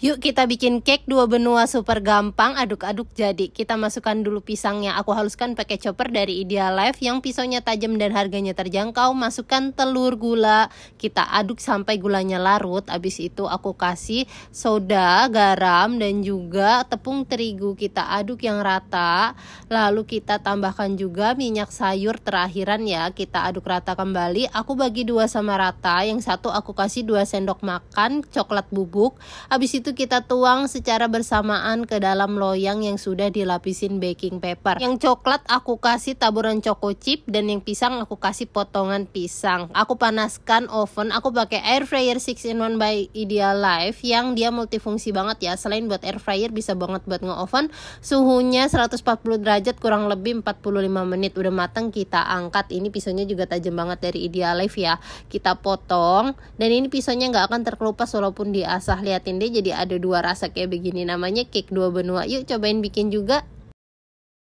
Yuk kita bikin cake dua benua super gampang, aduk-aduk jadi. Kita masukkan dulu pisangnya. Aku haluskan pakai chopper dari Ideal Life yang pisaunya tajam dan harganya terjangkau. Masukkan telur gula, kita aduk sampai gulanya larut. Abis itu aku kasih soda, garam dan juga tepung terigu. Kita aduk yang rata. Lalu kita tambahkan juga minyak sayur terakhiran ya. Kita aduk rata kembali. Aku bagi dua sama rata. Yang satu aku kasih dua sendok makan coklat bubuk. Abis itu itu kita tuang secara bersamaan ke dalam loyang yang sudah dilapisin baking paper. Yang coklat aku kasih taburan choco chip dan yang pisang aku kasih potongan pisang. Aku panaskan oven, aku pakai air fryer 6 in 1 by Ideal Life yang dia multifungsi banget ya. Selain buat air fryer bisa banget buat nge-oven. Suhunya 140 derajat kurang lebih 45 menit udah mateng kita angkat. Ini pisaunya juga tajam banget dari Ideal Life ya. Kita potong dan ini pisaunya nggak akan terkelupas walaupun diasah. Liatin deh jadi ada dua rasa kayak begini namanya cake dua benua yuk cobain bikin juga